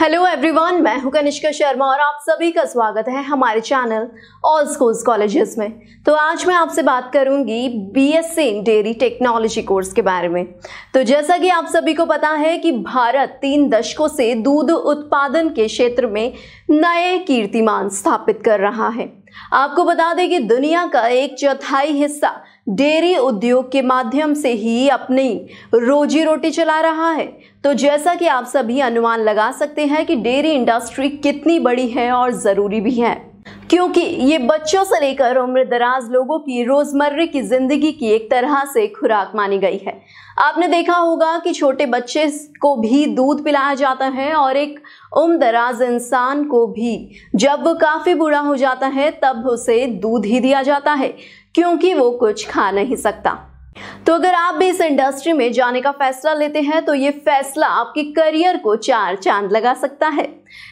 hello everyone मैं हूं कनिष्का शर्मा और आप सभी का स्वागत है हमारे चैनल ऑल स्कूल्स कॉलेजेस में तो आज मैं आपसे बात करूंगी BSc in dairy technology course के बारे में तो जैसा कि आप सभी को पता है कि भारत तीन दशकों से दूध उत्पादन के क्षेत्र में नए कीर्तिमान स्थापित कर रहा है आपको बता दें कि दुनिया का एक चौथाई हिस्सा डेयरी उद्योग के माध्यम से ही अपनी रोजी रोटी चला रहा है तो जैसा कि आप सभी अनुमान लगा सकते हैं कि डेयरी इंडस्ट्री कितनी बड़ी है और ज़रूरी भी है क्योंकि ये बच्चों से लेकर उम्र दराज लोगों की रोज़मर्रे की ज़िंदगी की एक तरह से खुराक मानी गई है आपने देखा होगा कि छोटे बच्चे को भी दूध पिलाया जाता है और एक उम्र दराज इंसान को भी जब वो काफ़ी बूढ़ा हो जाता है तब उसे दूध ही दिया जाता है क्योंकि वो कुछ खा नहीं सकता तो अगर आप भी इस इंडस्ट्री में जाने का फैसला लेते हैं तो ये फैसला आपके करियर को चार चांद लगा सकता है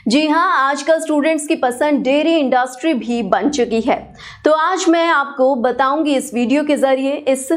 जी हाँ आजकल स्टूडेंट्स की पसंद डेयरी इंडस्ट्री भी बन चुकी है तो आज मैं आपको बताऊंगी इस वीडियो के जरिए इस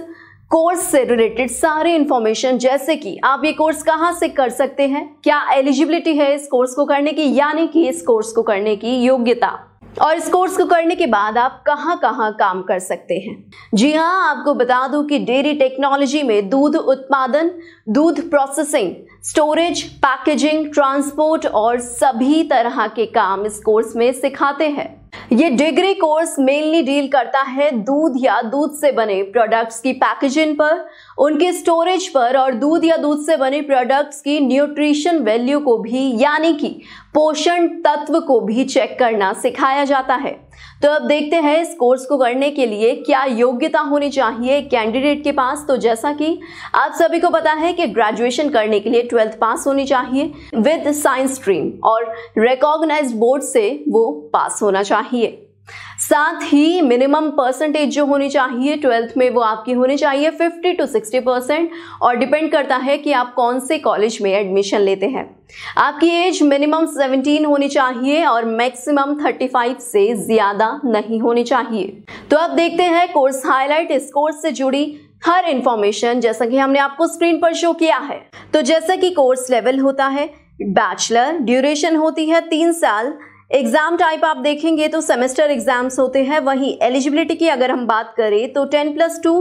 कोर्स से रिलेटेड सारे इन्फॉर्मेशन जैसे कि आप ये कोर्स कहाँ से कर सकते हैं क्या एलिजिबिलिटी है इस कोर्स को करने की यानी कि इस कोर्स को करने की योग्यता और इस कोर्स को करने के बाद आप कहाँ कहाँ काम कर सकते हैं जी हाँ आपको बता दूं कि डेयरी टेक्नोलॉजी में दूध उत्पादन दूध प्रोसेसिंग स्टोरेज पैकेजिंग ट्रांसपोर्ट और सभी तरह के काम इस कोर्स में सिखाते हैं ये डिग्री कोर्स मेनली डील करता है दूध या दूध से बने प्रोडक्ट्स की पैकेजिंग पर उनके स्टोरेज पर और दूध या दूध से बने प्रोडक्ट्स की न्यूट्रिशन वैल्यू को भी यानी कि पोषण तत्व को भी चेक करना सिखाया जाता है तो अब देखते हैं इस कोर्स को करने के लिए क्या योग्यता होनी चाहिए कैंडिडेट के पास तो जैसा कि आप सभी को पता है कि ग्रेजुएशन करने के लिए ट्वेल्थ पास होनी चाहिए विद साइंस स्ट्रीम और रिकॉग्नाइज्ड बोर्ड से वो पास होना चाहिए साथ ही मिनिमम परसेंटेज जो होनी चाहिए ट्वेल्थ में वो आपकी होनी चाहिए 50 टू 60 परसेंट और डिपेंड करता है कि आप कौन से कॉलेज में एडमिशन लेते हैं आपकी एज मिनिमम 17 होनी चाहिए और मैक्सिमम 35 से ज़्यादा नहीं होनी चाहिए तो अब देखते हैं कोर्स हाईलाइट इस कोर्स से जुड़ी हर इंफॉर्मेशन जैसा कि हमने आपको स्क्रीन पर शो किया है तो जैसा कि कोर्स लेवल होता है बैचलर ड्यूरेशन होती है तीन साल एग्जाम टाइप आप देखेंगे तो सेमेस्टर एग्जाम्स होते हैं वहीं एलिजिबिलिटी की अगर हम बात करें तो टेन प्लस टू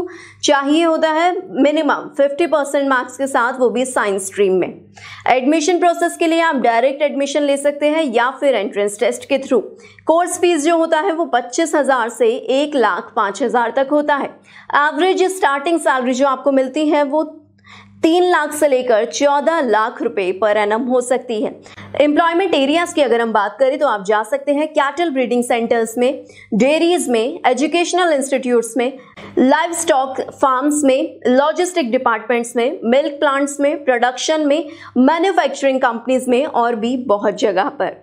चाहिए होता है मिनिमम फिफ्टी परसेंट मार्क्स के साथ वो भी साइंस स्ट्रीम में एडमिशन प्रोसेस के लिए आप डायरेक्ट एडमिशन ले सकते हैं या फिर एंट्रेंस टेस्ट के थ्रू कोर्स फीस जो होता है वो पच्चीस हज़ार से एक लाख पाँच हज़ार तक होता है एवरेज स्टार्टिंग सैलरी जो आपको मिलती है वो तीन लाख से लेकर चौदह लाख रुपए पर एनम हो सकती है एम्प्लॉयमेंट एरियाज़ की अगर हम बात करें तो आप जा सकते हैं कैटल ब्रीडिंग सेंटर्स में डेयरीज में एजुकेशनल इंस्टीट्यूट्स में लाइव स्टॉक फार्म्स में लॉजिस्टिक डिपार्टमेंट्स में मिल्क प्लांट्स में प्रोडक्शन में मैन्युफैक्चरिंग कंपनीज में और भी बहुत जगह पर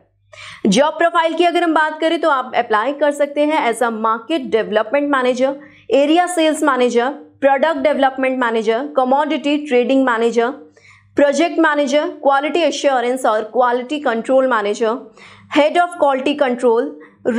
जॉब प्रोफाइल की अगर हम बात करें तो आप अप्लाई कर सकते हैं as a market development manager area sales manager product development manager commodity trading manager project manager quality assurance or quality control manager head of quality control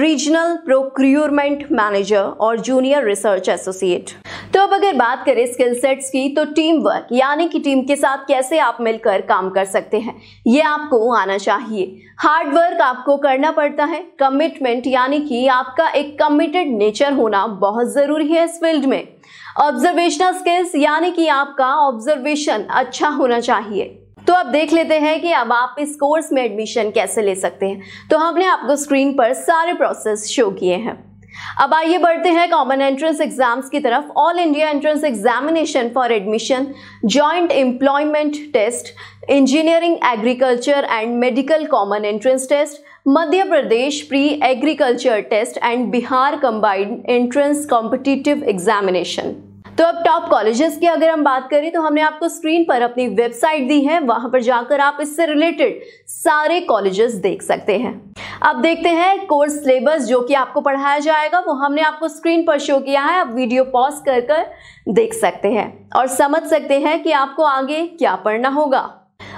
regional procurement manager or junior research associate तो अब अगर बात करें skill sets की तो team work यानी कि team के साथ कैसे आप मिलकर काम कर सकते हैं ये आपको आना चाहिए हार्ड वर्क आपको करना पड़ता है कमिटमेंट यानी कि आपका एक कमिटेड नेचर होना बहुत ज़रूरी है इस फील्ड में ऑब्जर्वेशनल स्किल्स यानी कि आपका ऑब्जर्वेशन अच्छा होना चाहिए तो अब देख लेते हैं कि अब आप इस कोर्स में एडमिशन कैसे ले सकते हैं तो हमने आपको स्क्रीन पर सारे प्रोसेस शो किए हैं अब आइए बढ़ते हैं कॉमन एंट्रेंस एग्जाम्स की तरफ all India entrance examination for admission joint employment test engineering agriculture and medical common entrance test Madhya Pradesh pre agriculture test and Bihar combined entrance competitive examination तो अब टॉप कॉलेजेस की अगर हम बात करें तो हमने आपको स्क्रीन पर अपनी वेबसाइट दी है वहां पर जाकर आप इससे रिलेटेड सारे कॉलेजेस देख सकते हैं अब देखते हैं कोर्स सिलेबस जो कि आपको पढ़ाया जाएगा वो हमने आपको स्क्रीन पर शो किया है आप वीडियो पॉज कर कर देख सकते हैं और समझ सकते हैं कि आपको आगे क्या पढ़ना होगा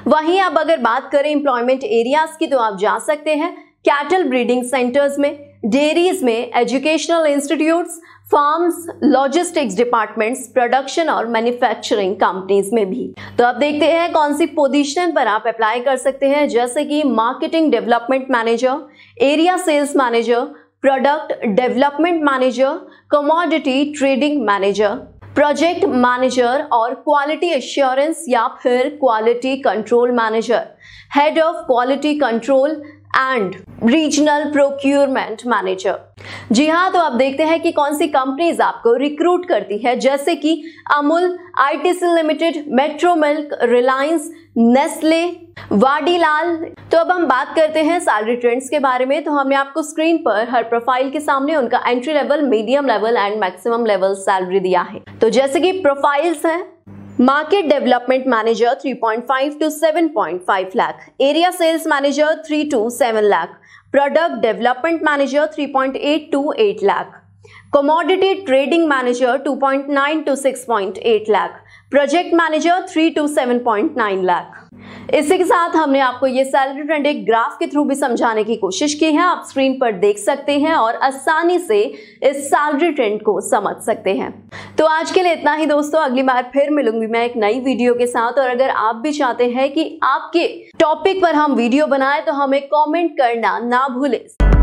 वहीं आप अगर बात करें इंप्लॉयमेंट एरियाज की तो आप जा सकते हैं कैटल ब्रीडिंग सेंटर्स में डेयरीज में educational institutes farms logistics departments production और मैन्युफैक्चरिंग कंपनीज में भी तो अब देखते हैं कौन सी पोजीशन पर आप अप्लाई कर सकते हैं जैसे कि marketing development manager area sales manager product development manager commodity trading manager project manager और क्वालिटी एश्योरेंस या फिर quality control manager head of quality control and regional procurement manager जी हाँ तो आप देखते हैं कि कौन सी कंपनीज आपको रिक्रूट करती है जैसे कि Amul ITC limited Metro Milk Reliance Nestle Vadilal तो अब हम बात करते हैं सैलरी ट्रेंड्स के बारे में तो हमने आपको स्क्रीन पर हर प्रोफाइल के सामने उनका entry level medium level and maximum level salary दिया है तो जैसे कि प्रोफाइल्स हैं market development manager 3.5 to seven point five lakh area sales manager three to seven lakh product development manager three point eight to eight lakh commodity trading manager two point nine to six point eight lakh project manager three to seven point nine lakh इसी के साथ हमने आपको ये salary trend एक graph के through भी समझाने की कोशिश की है आप स्क्रीन पर देख सकते हैं और आसानी से इस सैलरी ट्रेंड को समझ सकते हैं तो आज के लिए इतना ही दोस्तों अगली बार फिर मिलूंगी मैं एक नई वीडियो के साथ और अगर आप भी चाहते हैं कि आपके टॉपिक पर हम वीडियो बनाए तो हमें कॉमेंट करना ना भूलें